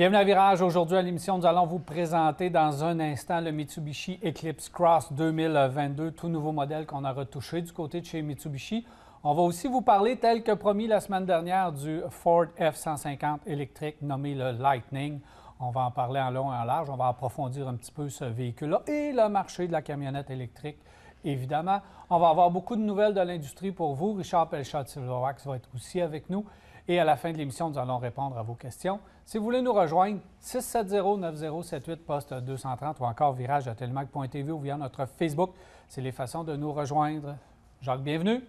Bienvenue à Virage. Aujourd'hui à l'émission, nous allons vous présenter dans un instant le Mitsubishi Eclipse Cross 2022, tout nouveau modèle qu'on a retouché du côté de chez Mitsubishi. On va aussi vous parler, tel que promis la semaine dernière, du Ford F-150 électrique nommé le Lightning. On va en parler en long et en large. On va approfondir un petit peu ce véhicule-là et le marché de la camionnette électrique, évidemment. On va avoir beaucoup de nouvelles de l'industrie pour vous. Richard Pelchat-Silverwax va être aussi avec nous. Et à la fin de l'émission, nous allons répondre à vos questions. Si vous voulez nous rejoindre, 670-9078, poste 230 ou encore virage à telemac.tv ou via notre Facebook. C'est les façons de nous rejoindre. Jacques, bienvenue.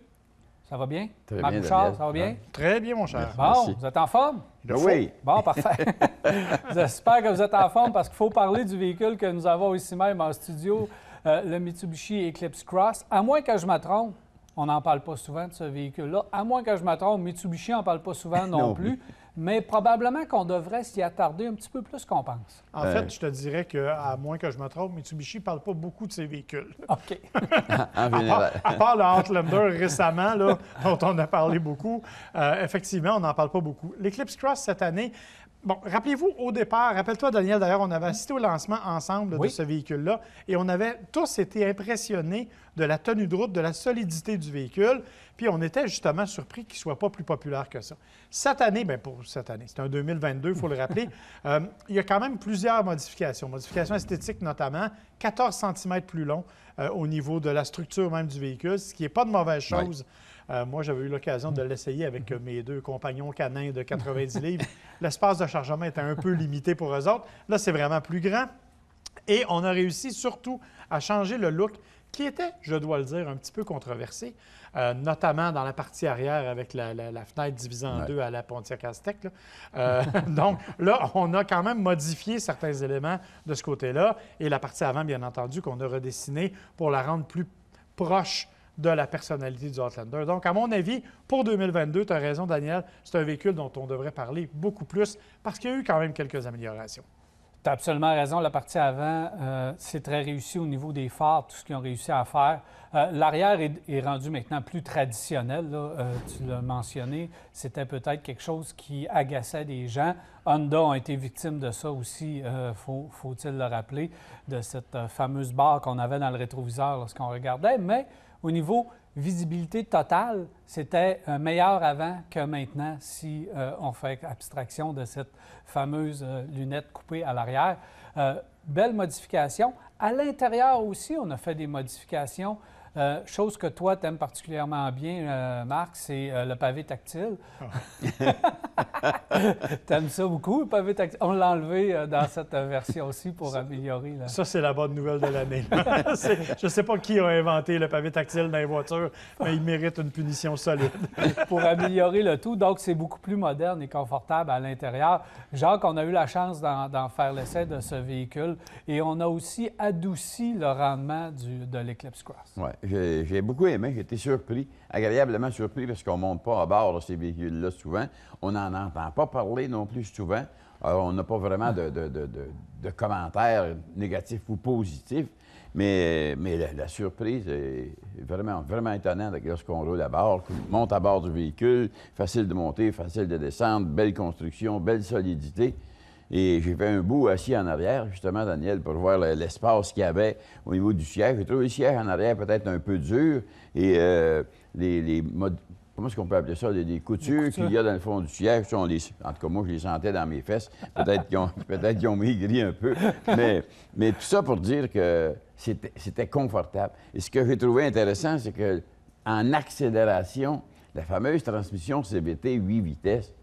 Ça va bien? Très bien, ça va bien? Très bien, mon cher. Bon, vous êtes en forme? Ben oui. Bon, parfait. J'espère que vous êtes en forme parce qu'il faut parler du véhicule que nous avons ici même en studio, euh, le Mitsubishi Eclipse Cross. À moins que je me trompe, on n'en parle pas souvent de ce véhicule-là, à moins que je me trompe. Mitsubishi n'en parle pas souvent non, plus. Mais probablement qu'on devrait s'y attarder un petit peu plus qu'on pense. En fait, euh. je te dirais que, à moins que je me trompe, Mitsubishi ne parle pas beaucoup de ses véhicules. OK. à, part, le Outlander récemment, là, dont on a parlé beaucoup, euh, effectivement, on n'en parle pas beaucoup. L'Eclipse Cross cette année Bon, rappelez-vous, au départ, rappelle-toi, Daniel, d'ailleurs, on avait assisté au lancement ensemble de ce véhicule-là et on avait tous été impressionnés de la tenue de route, de la solidité du véhicule, puis on était justement surpris qu'il ne soit pas plus populaire que ça. Cette année, bien pour cette année, c'est un 2022, il faut le rappeler, euh, il y a quand même plusieurs modifications, modifications esthétiques notamment, 14 cm plus long euh, au niveau de la structure même du véhicule, ce qui n'est pas de mauvaise chose. Euh, moi, j'avais eu l'occasion de l'essayer avec euh, mes deux compagnons canins de 90 livres. L'espace de chargement était un peu limité pour eux autres. Là, c'est vraiment plus grand. Et on a réussi surtout à changer le look qui était, je dois le dire, un petit peu controversé, euh, notamment dans la partie arrière avec la, fenêtre divisée en deux à la Pontiac Aztec. donc là, on a quand même modifié certains éléments de ce côté-là et la partie avant, bien entendu, qu'on a redessinée pour la rendre plus proche de la personnalité du Outlander. Donc, à mon avis, pour 2022, tu as raison, Daniel, c'est un véhicule dont on devrait parler beaucoup plus parce qu'il y a eu quand même quelques améliorations. Tu as absolument raison. La partie avant, euh, c'est très réussi au niveau des phares, tout ce qu'ils ont réussi à faire. Euh, l'arrière est, rendu maintenant plus traditionnel. Euh, tu l'as mentionné. C'était peut-être quelque chose qui agaçait des gens. Honda ont été victimes de ça aussi, faut, faut il le rappeler, de cette fameuse barre qu'on avait dans le rétroviseur lorsqu'on regardait. Mais au niveau visibilité totale, c'était meilleur avant que maintenant si euh, on fait abstraction de cette fameuse euh, lunette coupée à l'arrière. Euh, belle modification. À l'intérieur aussi, on a fait des modifications. Euh, chose que toi, t'aimes particulièrement bien, euh, Marc, c'est euh, le pavé tactile. Ah. t'aimes ça beaucoup, le pavé tactile. On l'a enlevé dans cette version aussi pour améliorer. Ça, c'est la bonne nouvelle de l'année. je ne sais pas qui a inventé le pavé tactile dans les voitures, mais il mérite une punition solide. pour améliorer le tout, donc c'est beaucoup plus moderne et confortable à l'intérieur. Jacques, on a eu la chance d'en faire l'essai de ce véhicule et on a aussi adouci le rendement du, de l'Eclipse Cross. Ouais j'ai beaucoup aimé, j'étais surpris, agréablement surpris, parce qu'on ne monte pas à bord de ces véhicules-là souvent. On n'en entend pas parler non plus souvent. on n'a pas vraiment de, commentaires négatifs ou positifs, mais, la, surprise est vraiment, vraiment étonnante lorsqu'on roule à bord, monte à bord du véhicule, facile de monter, facile de descendre, belle construction, belle solidité. Et j'ai fait un bout assis en arrière, justement, Daniel, pour voir l'espace qu'il y avait au niveau du siège. J'ai trouvé le siège en arrière peut-être un peu dur et euh, les, Comment est-ce qu'on peut appeler ça? Les, coutures, qu'il y a dans le fond du siège. sont... en tout cas, moi, je les sentais dans mes fesses. Peut-être qu'ils ont, peut maigri un peu. Mais, tout ça pour dire que c'était confortable. Et ce que j'ai trouvé intéressant, c'est que en accélération, la fameuse transmission CBT 8 vitesses,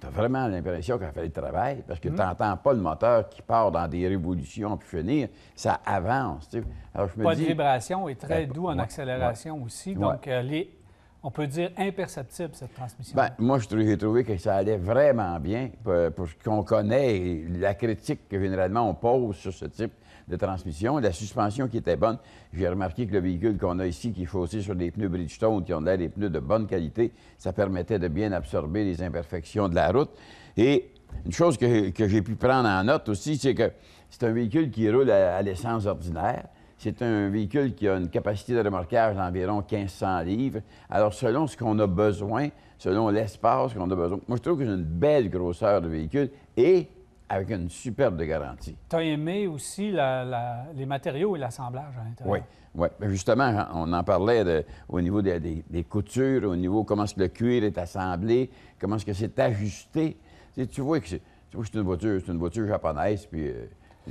tu vraiment l'impression qu'elle fait le travail, parce que mm-hmm. tu n'entends pas le moteur qui part dans des révolutions puis finir, ça avance. Alors, je me pas de vibration et très ben, doux en accélération aussi. Donc, euh, les on peut dire, imperceptible, cette transmission? Bien, moi, j'ai trouvé que ça allait vraiment bien pour, ce qu'on connaît la critique que généralement on pose sur ce type de transmission. La suspension qui était bonne, j'ai remarqué que le véhicule qu'on a ici, qui est faussé sur des pneus Bridgestone, qui ont l'air des pneus de bonne qualité, ça permettait de bien absorber les imperfections de la route. Et une chose que, j'ai pu prendre en note aussi, c'est que c'est un véhicule qui roule à l'essence ordinaire. C'est un véhicule qui a une capacité de remorquage d'environ 1500 livres. Alors, selon ce qu'on a besoin, selon l'espace qu'on a besoin, moi, je trouve que c'est une belle grosseur de véhicule et avec une superbe garantie. Tu as aimé aussi les matériaux et l'assemblage à l'intérieur. Oui, oui. Ben, justement, on en parlait au niveau des, coutures, au niveau comment est-ce que le cuir est assemblé, comment est-ce que c'est ajusté. Tu, vois que c'est une voiture, c'est une voiture japonaise, puis... Euh,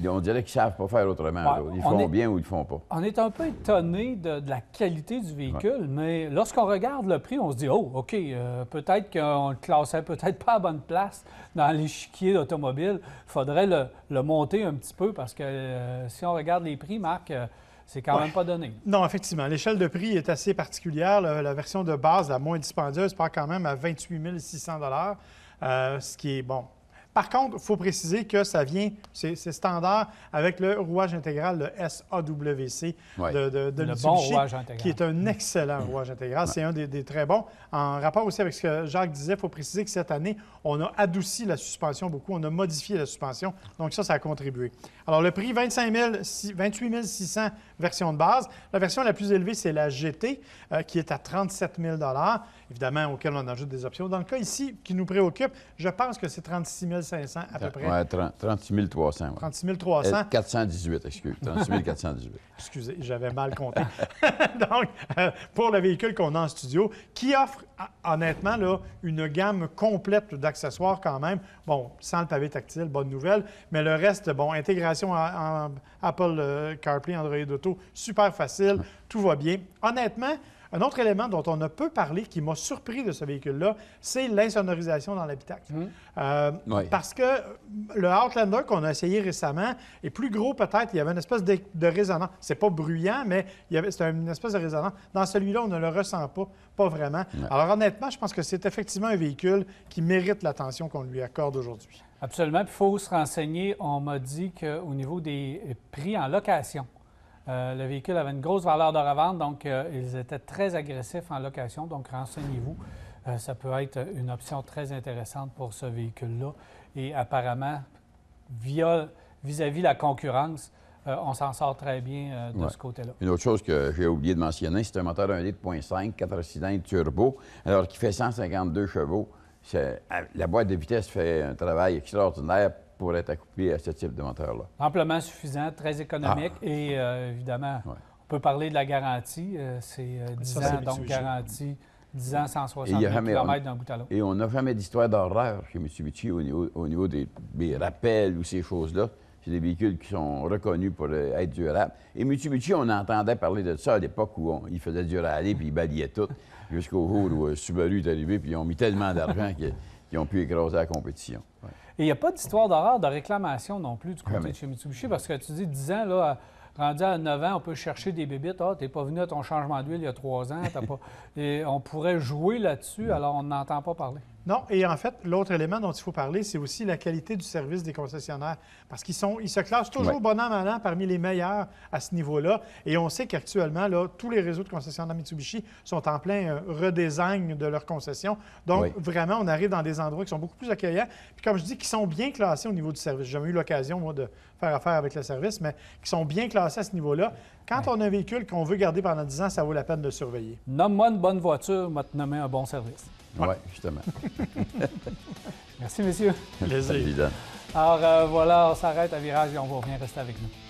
on dirait qu'ils ne savent pas faire autrement. ils font bien ou ils ne font pas. On est un peu étonné de, la qualité du véhicule, mais lorsqu'on regarde le prix, on se dit Oh, OK, euh, peut-être qu'on le classait peut-être pas à bonne place dans l'échiquier d'automobile. Il faudrait le, monter un petit peu parce que euh, si on regarde les prix, Marc, euh, c'est quand même pas donné. Non, effectivement. L'échelle de prix est assez particulière. La, la, version de base, la moins dispendieuse, part quand même à 28 600 ce qui est bon par contre, il faut préciser que ça vient, c'est standard, avec le rouage intégral, le SAWC de, de, le bon rouage intégral. qui est un excellent rouage intégral. C'est un des, très bons. En rapport aussi avec ce que Jacques disait, il faut préciser que cette année, on a adouci la suspension beaucoup, on a modifié la suspension. Donc ça, ça a contribué. Alors le prix, 28 600 version de base. La version la plus élevée, c'est la GT, euh, qui est à 37 000 évidemment, auquel on ajoute des options. Dans le cas ici qui nous préoccupe, je pense que c'est 36 000 500 à peu près. 36 300. 36 300. 418, excusez. 36 418. Excusez, j'avais mal compté. Donc, euh, pour le véhicule qu'on a en studio, qui offre ah, honnêtement là, une gamme complète d'accessoires quand même. Bon, sans le pavé tactile, bonne nouvelle, mais le reste, bon, intégration Apple euh, CarPlay, Android Auto, super facile tout va bien. Honnêtement, un autre élément dont on a peu parlé, qui m'a surpris de ce véhicule-là, c'est l'insonorisation dans l'habitacle. Hum. Euh, parce que le Outlander qu'on a essayé récemment est plus gros peut-être, il y avait une espèce de, de résonance. C'est pas bruyant, mais c'est une espèce de résonance. Dans celui-là, on ne le ressent pas, pas vraiment. Alors honnêtement, je pense que c'est effectivement un véhicule qui mérite l'attention qu'on lui accorde aujourd'hui. Absolument. Il faut se renseigner. On m'a dit qu'au niveau des prix en location, euh, le véhicule avait une grosse valeur de revente, donc euh, ils étaient très agressifs en location. Donc, renseignez-vous. Euh, ça peut être une option très intéressante pour ce véhicule-là. Et apparemment, vis-à-vis la concurrence, on s'en sort très bien de ce côté-là. Une autre chose que j'ai oublié de mentionner, c'est un moteur 1,5 litre 4 cylindres turbo, alors qui fait 152 chevaux. la boîte de vitesse fait un travail extraordinaire pour être accoupé à ce type de moteur-là. Amplement suffisant, très économique ah. et euh, évidemment, on peut parler de la garantie. Euh, c'est 10 euh, ans, donc garantie. 10 ans, 160 km d'un bout à l'autre. Et on n'a jamais d'histoire d'horreur chez Mitsubishi au niveau, des, rappels ou ces choses-là. C'est des véhicules qui sont reconnus pour être durables. Et Mitsubishi, on entendait parler de ça à l'époque où on, faisait faisaient du rallye puis ils balayaient tout, jusqu'au jour où Subaru est arrivé puis ils ont mis tellement d'argent que qui ont pu écraser la compétition. Et il n'y a pas d'histoire d'horreur de réclamation non plus du côté de chez Mitsubishi, parce que tu dis 10 ans, là, rendu à 9 ans, on peut chercher des bébites. Ah, n'es pas venu à ton changement d'huile il y a 3 ans. pas... Et on pourrait jouer là-dessus, alors on n'entend pas parler. Non, et en fait, l'autre élément dont il faut parler, c'est aussi la qualité du service des concessionnaires, parce qu'ils ils se classent toujours bon an, mal an parmi les meilleurs à ce niveau-là. Et on sait qu'actuellement, là, tous les réseaux de concessionnaires Mitsubishi sont en plein euh, redesign de leurs concessions. Donc, vraiment, on arrive dans des endroits qui sont beaucoup plus accueillants. Puis, comme je dis, qui sont bien classés au niveau du service. J'ai jamais eu l'occasion, moi, de faire affaire avec le service, mais qui sont bien classés à ce niveau-là. Quand on a un véhicule qu'on veut garder pendant 10 ans, ça vaut la peine de surveiller. Nomme-moi une bonne voiture, maintenant un bon service. Oui, justement. Merci, messieurs. Plaisir. Alors euh, voilà, on s'arrête à virage et on va revient rester avec nous.